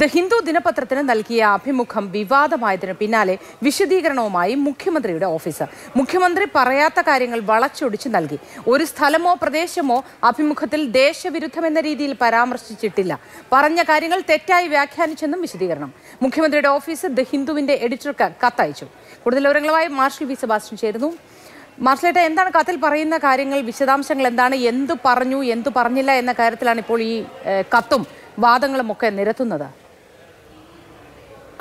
the Hindu ദിനപത്രത്തിന് നൽകിയ അഭിമുഖം വിവാദമായതിന് പിന്നാലെ വിശദീകരണവുമായി മുഖ്യമന്ത്രിയുടെ ഓഫീസ് മുഖ്യമന്ത്രി പറയാത്ത കാര്യങ്ങൾ വളച്ചൊടിച്ച് നൽകി ഒരു സ്ഥലമോ പ്രദേശമോ അഭിമുഖത്തിൽ ദേശവിരുദ്ധമെന്ന രീതിയിൽ പരാമർശിച്ചിട്ടില്ല പറഞ്ഞ കാര്യങ്ങൾ തെറ്റായി വ്യാഖ്യാനിച്ചെന്നും വിശദീകരണം മുഖ്യമന്ത്രിയുടെ ഓഫീസ് ദ ഹിന്ദുവിന്റെ എഡിറ്റർക്ക് കത്തയച്ചു കൂടുതൽ വിവരങ്ങളുമായി മാർഷൽ വി സെബാസ്റ്റ്യൻ ചേരുന്നു മാർഷലേട്ട എന്താണ് കത്തിൽ പറയുന്ന കാര്യങ്ങൾ വിശദാംശങ്ങൾ എന്താണ് എന്തു പറഞ്ഞു എന്തു പറഞ്ഞില്ല എന്ന കാര്യത്തിലാണ് ഇപ്പോൾ ഈ കത്തും വാദങ്ങളും ഒക്കെ നിരത്തുന്നത്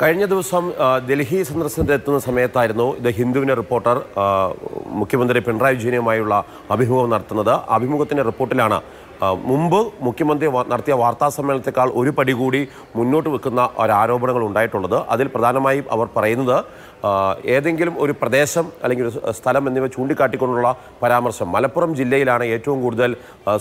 കഴിഞ്ഞ ദിവസം ഡൽഹി എത്തുന്ന സമയത്തായിരുന്നു ദ ഹിന്ദുവിൻ്റെ റിപ്പോർട്ടർ മുഖ്യമന്ത്രി പിണറായി വിജയനുമായുള്ള അഭിമുഖം നടത്തുന്നത് അഭിമുഖത്തിൻ്റെ റിപ്പോർട്ടിലാണ് മുമ്പ് മുഖ്യമന്ത്രി നടത്തിയ വാർത്താ സമ്മേളനത്തെക്കാൾ ഒരു പടി കൂടി മുന്നോട്ട് വെക്കുന്ന ഒരാരോപണങ്ങൾ ഉണ്ടായിട്ടുള്ളത് അതിൽ പ്രധാനമായും അവർ പറയുന്നത് ഏതെങ്കിലും ഒരു പ്രദേശം അല്ലെങ്കിൽ ഒരു സ്ഥലം എന്നിവ ചൂണ്ടിക്കാട്ടിക്കൊണ്ടുള്ള പരാമർശം മലപ്പുറം ജില്ലയിലാണ് ഏറ്റവും കൂടുതൽ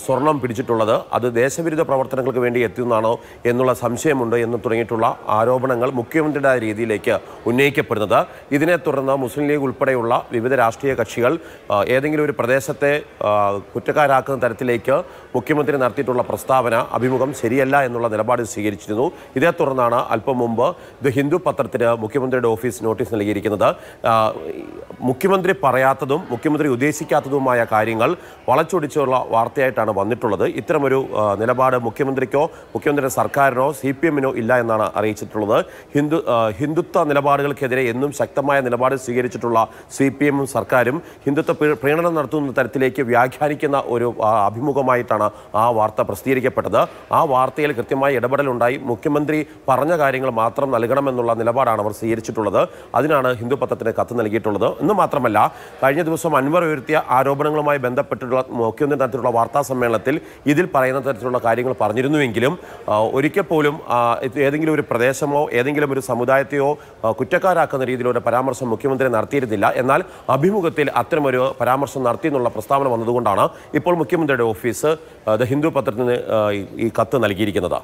സ്വർണം പിടിച്ചിട്ടുള്ളത് അത് ദേശവിരുദ്ധ പ്രവർത്തനങ്ങൾക്ക് വേണ്ടി എത്തുന്നതാണോ എന്നുള്ള സംശയമുണ്ട് എന്ന് തുടങ്ങിയിട്ടുള്ള ആരോപണങ്ങൾ മുഖ്യമന്ത്രിയുടെ രീതിയിലേക്ക് ഉന്നയിക്കപ്പെടുന്നത് ഇതിനെ തുടർന്ന് മുസ്ലിം ലീഗ് ഉൾപ്പെടെയുള്ള വിവിധ രാഷ്ട്രീയ കക്ഷികൾ ഏതെങ്കിലും ഒരു പ്രദേശത്തെ കുറ്റക്കാരാക്കുന്ന തരത്തിലേക്ക് മുഖ്യ മുഖ്യമന്ത്രി നടത്തിയിട്ടുള്ള പ്രസ്താവന അഭിമുഖം ശരിയല്ല എന്നുള്ള നിലപാട് സ്വീകരിച്ചിരുന്നു ഇതേ തുടർന്നാണ് അല്പം മുമ്പ് ദ ഹിന്ദു പത്രത്തിന് മുഖ്യമന്ത്രിയുടെ ഓഫീസ് നോട്ടീസ് നൽകിയിരിക്കുന്നത് മുഖ്യമന്ത്രി പറയാത്തതും മുഖ്യമന്ത്രി ഉദ്ദേശിക്കാത്തതുമായ കാര്യങ്ങൾ വളച്ചൊടിച്ചുള്ള വാർത്തയായിട്ടാണ് വന്നിട്ടുള്ളത് ഇത്തരമൊരു നിലപാട് മുഖ്യമന്ത്രിക്കോ മുഖ്യമന്ത്രിയുടെ സർക്കാരിനോ സി പി എമ്മിനോ ഇല്ല എന്നാണ് അറിയിച്ചിട്ടുള്ളത് ഹിന്ദു ഹിന്ദുത്വ നിലപാടുകൾക്കെതിരെ എന്നും ശക്തമായ നിലപാട് സ്വീകരിച്ചിട്ടുള്ള സി പി എമ്മും സർക്കാരും ഹിന്ദുത്വ പ്രീണനം നടത്തുന്ന തരത്തിലേക്ക് വ്യാഖ്യാനിക്കുന്ന ഒരു അഭിമുഖമായിട്ടാണ് ആ വാർത്ത പ്രസിദ്ധീകരിക്കപ്പെട്ടത് ആ വാർത്തയിൽ കൃത്യമായ ഇടപെടലുണ്ടായി മുഖ്യമന്ത്രി പറഞ്ഞ കാര്യങ്ങൾ മാത്രം നൽകണമെന്നുള്ള നിലപാടാണ് അവർ സ്വീകരിച്ചിട്ടുള്ളത് അതിനാണ് ഹിന്ദു കത്ത് നൽകിയിട്ടുള്ളത് എന്ന് മാത്രമല്ല കഴിഞ്ഞ ദിവസം അൻവർ ഉയർത്തിയ ആരോപണങ്ങളുമായി ബന്ധപ്പെട്ടിട്ടുള്ള മുഖ്യമന്ത്രി തരത്തിലുള്ള വാർത്താ സമ്മേളനത്തിൽ ഇതിൽ പറയുന്ന തരത്തിലുള്ള കാര്യങ്ങൾ പറഞ്ഞിരുന്നുവെങ്കിലും ഒരിക്കൽ പോലും ഏതെങ്കിലും ഒരു പ്രദേശമോ ഏതെങ്കിലും ഒരു സമുദായത്തെയോ കുറ്റക്കാരാക്കുന്ന രീതിയിലൊരു പരാമർശം മുഖ്യമന്ത്രി നടത്തിയിരുന്നില്ല എന്നാൽ അഭിമുഖത്തിൽ അത്തരമൊരു പരാമർശം നടത്തി എന്നുള്ള പ്രസ്താവന വന്നതുകൊണ്ടാണ് ഇപ്പോൾ മുഖ്യമന്ത്രിയുടെ ഓഫീസ് ദ ഹിന്ദു പത്രത്തിന് ഈ കത്ത് നൽകിയിരിക്കുന്നത്